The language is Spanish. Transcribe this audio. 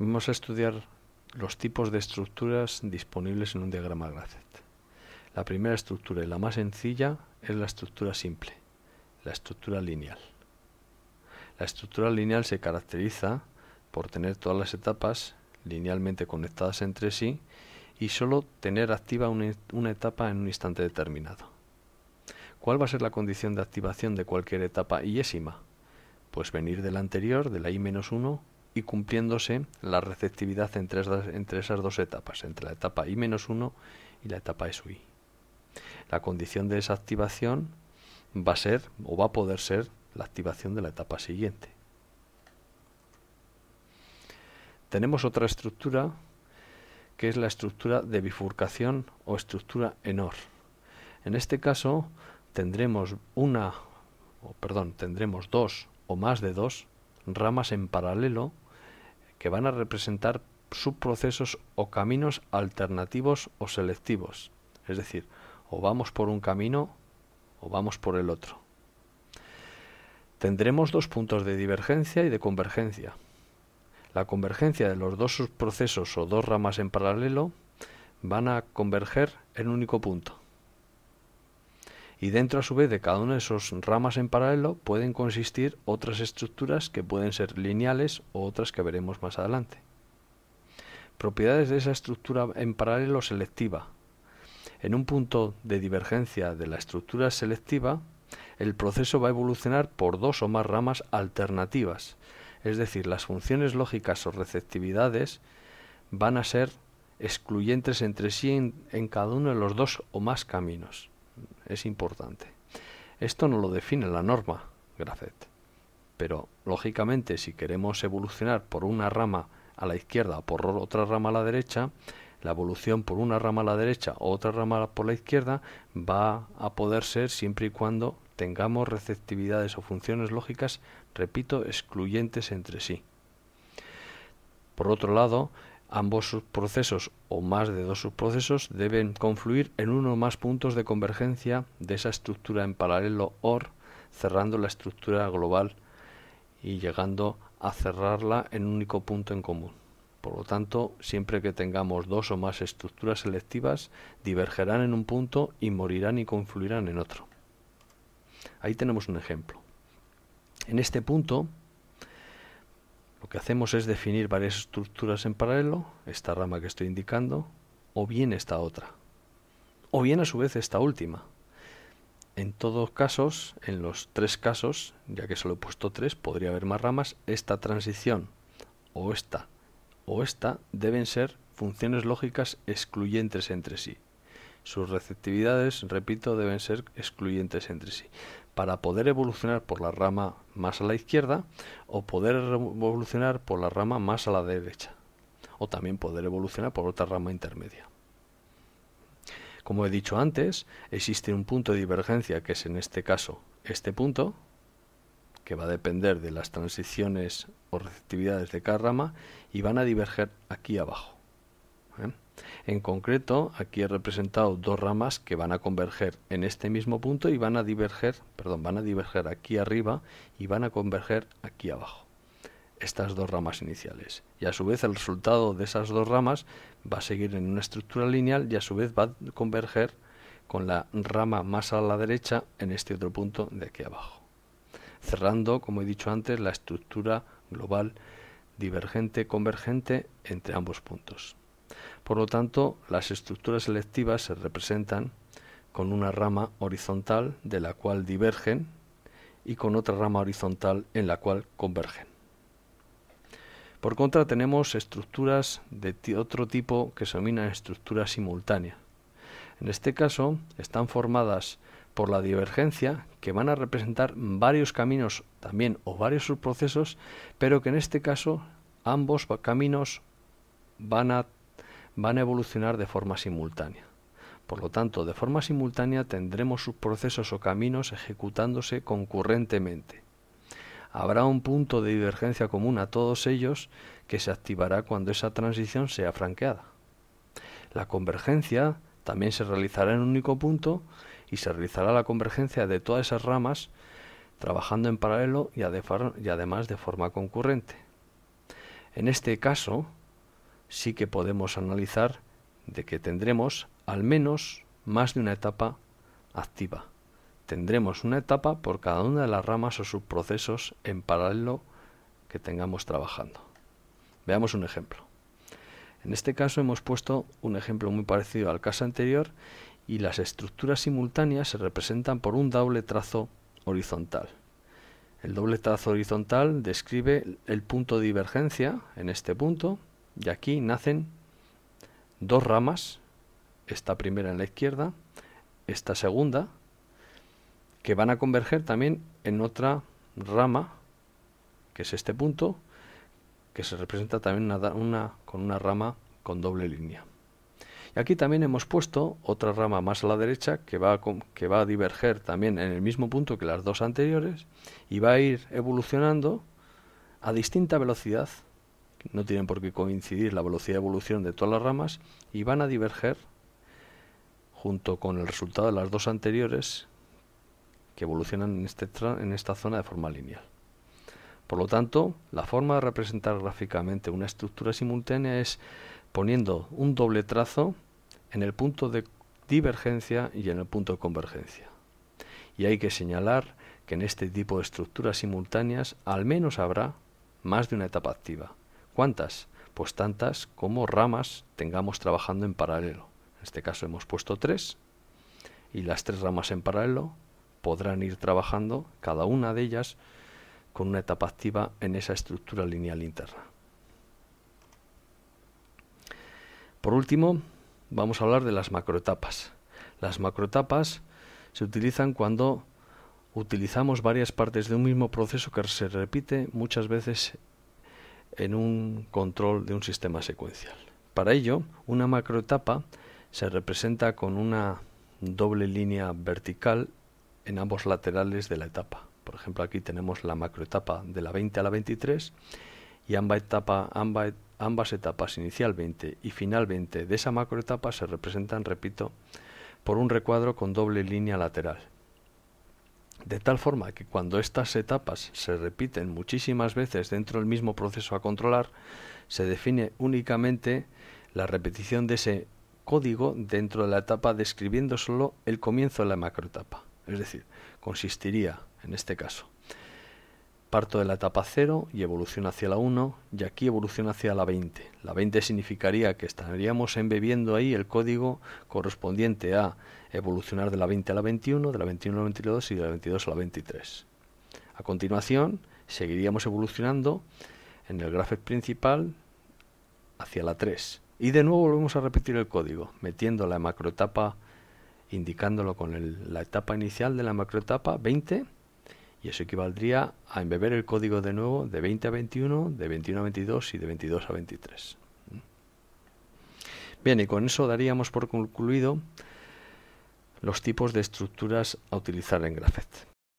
Vamos a estudiar los tipos de estructuras disponibles en un diagrama Gracet. La primera estructura y la más sencilla es la estructura simple, la estructura lineal. La estructura lineal se caracteriza por tener todas las etapas linealmente conectadas entre sí y solo tener activa una, etapa en un instante determinado. ¿Cuál va a ser la condición de activación de cualquier etapa yésima? Pues venir de la anterior, de la i-1, y cumpliéndose la receptividad entre, esas dos etapas, entre la etapa I-1 y la etapa SUI. La condición de esa activación va a ser o va a poder ser la activación de la etapa siguiente. Tenemos otra estructura que es la estructura de bifurcación o estructura ENOR. En este caso tendremos una, o perdón, tendremos dos o más de dos ramas en paralelo que van a representar subprocesos o caminos alternativos o selectivos. Es decir, o vamos por un camino o vamos por el otro. Tendremos dos puntos de divergencia y de convergencia. La convergencia de los dos subprocesos o dos ramas en paralelo van a converger en un único punto y dentro a su vez de cada una de esas ramas en paralelo pueden consistir otras estructuras que pueden ser lineales o otras que veremos más adelante. Propiedades de esa estructura en paralelo selectiva. En un punto de divergencia de la estructura selectiva, el proceso va a evolucionar por dos o más ramas alternativas, es decir, las funciones lógicas o receptividades van a ser excluyentes entre sí en cada uno de los dos o más caminos es importante. Esto no lo define la norma GRAFET, pero lógicamente si queremos evolucionar por una rama a la izquierda o por otra rama a la derecha, la evolución por una rama a la derecha o otra rama por la izquierda va a poder ser siempre y cuando tengamos receptividades o funciones lógicas, repito, excluyentes entre sí. Por otro lado, Ambos subprocesos o más de dos subprocesos deben confluir en uno o más puntos de convergencia de esa estructura en paralelo OR, cerrando la estructura global y llegando a cerrarla en un único punto en común. Por lo tanto, siempre que tengamos dos o más estructuras selectivas, divergerán en un punto y morirán y confluirán en otro. Ahí tenemos un ejemplo. En este punto, lo que hacemos es definir varias estructuras en paralelo, esta rama que estoy indicando, o bien esta otra, o bien a su vez esta última. En todos casos, en los tres casos, ya que solo he puesto tres, podría haber más ramas, esta transición, o esta, o esta, deben ser funciones lógicas excluyentes entre sí. Sus receptividades, repito, deben ser excluyentes entre sí. Para poder evolucionar por la rama más a la izquierda o poder evolucionar por la rama más a la derecha. O también poder evolucionar por otra rama intermedia. Como he dicho antes, existe un punto de divergencia que es en este caso este punto, que va a depender de las transiciones o receptividades de cada rama y van a diverger aquí abajo. ¿eh? En concreto, aquí he representado dos ramas que van a converger en este mismo punto y van a diverger, perdón, van a diverger aquí arriba y van a converger aquí abajo. Estas dos ramas iniciales. Y a su vez el resultado de esas dos ramas va a seguir en una estructura lineal y a su vez va a converger con la rama más a la derecha en este otro punto de aquí abajo. Cerrando, como he dicho antes, la estructura global divergente-convergente entre ambos puntos. Por lo tanto, las estructuras selectivas se representan con una rama horizontal de la cual divergen y con otra rama horizontal en la cual convergen. Por contra, tenemos estructuras de otro tipo que se denominan estructuras simultánea. En este caso, están formadas por la divergencia que van a representar varios caminos también o varios subprocesos, pero que en este caso ambos caminos van a van a evolucionar de forma simultánea. Por lo tanto, de forma simultánea tendremos sus procesos o caminos ejecutándose concurrentemente. Habrá un punto de divergencia común a todos ellos que se activará cuando esa transición sea franqueada. La convergencia también se realizará en un único punto y se realizará la convergencia de todas esas ramas trabajando en paralelo y, además de forma concurrente. En este caso, sí que podemos analizar de que tendremos al menos más de una etapa activa. Tendremos una etapa por cada una de las ramas o subprocesos en paralelo que tengamos trabajando. Veamos un ejemplo. En este caso hemos puesto un ejemplo muy parecido al caso anterior y las estructuras simultáneas se representan por un doble trazo horizontal. El doble trazo horizontal describe el punto de divergencia en este punto y aquí nacen dos ramas, esta primera en la izquierda, esta segunda, que van a converger también en otra rama, que es este punto, que se representa también con una rama con doble línea. Y aquí también hemos puesto otra rama más a la derecha que va que va a diverger también en el mismo punto que las dos anteriores y va a ir evolucionando a distinta velocidad no tienen por qué coincidir la velocidad de evolución de todas las ramas y van a diverger junto con el resultado de las dos anteriores que evolucionan este en, esta zona de forma lineal. Por lo tanto, la forma de representar gráficamente una estructura simultánea es poniendo un doble trazo en el punto de divergencia y en el punto de convergencia. Y hay que señalar que en este tipo de estructuras simultáneas al menos habrá más de una etapa activa, ¿Cuántas? Pues tantas como ramas tengamos trabajando en paralelo. En este caso hemos puesto tres y las tres ramas en paralelo podrán ir trabajando cada una de ellas con una etapa activa en esa estructura lineal interna. Por último, vamos a hablar de las macroetapas. Las macroetapas se utilizan cuando utilizamos varias partes de un mismo proceso que se repite muchas veces en un control de un sistema secuencial. Para ello, una macroetapa se representa con una doble línea vertical en ambos laterales de la etapa. Por ejemplo, aquí tenemos la macroetapa de la 20 a la 23 y ambas, etapas inicialmente y finalmente de esa macroetapa se representan, repito, por un recuadro con doble línea lateral. De tal forma que cuando estas etapas se repiten muchísimas veces dentro del mismo proceso a controlar, se define únicamente la repetición de ese código dentro de la etapa describiendo solo el comienzo de la macroetapa. Es decir, consistiría, en este caso, Parto de la etapa 0 y evoluciono hacia la 1 y aquí evoluciono hacia la 20. La 20 significaría que estaríamos embebiendo ahí el código correspondiente a evolucionar de la 20 a la 21, de la 21 a la 22 y de la 22 a la 23. A continuación seguiríamos evolucionando en el gráfico principal hacia la 3. Y de nuevo volvemos a repetir el código, metiendo la macroetapa, indicándolo con la etapa inicial de la macroetapa 20 y eso equivaldría a embeber el código de nuevo de 20 a 21, de 21 a 22 y de 22 a 23. Bien, y con eso daríamos por concluido los tipos de estructuras a utilizar en Graphet.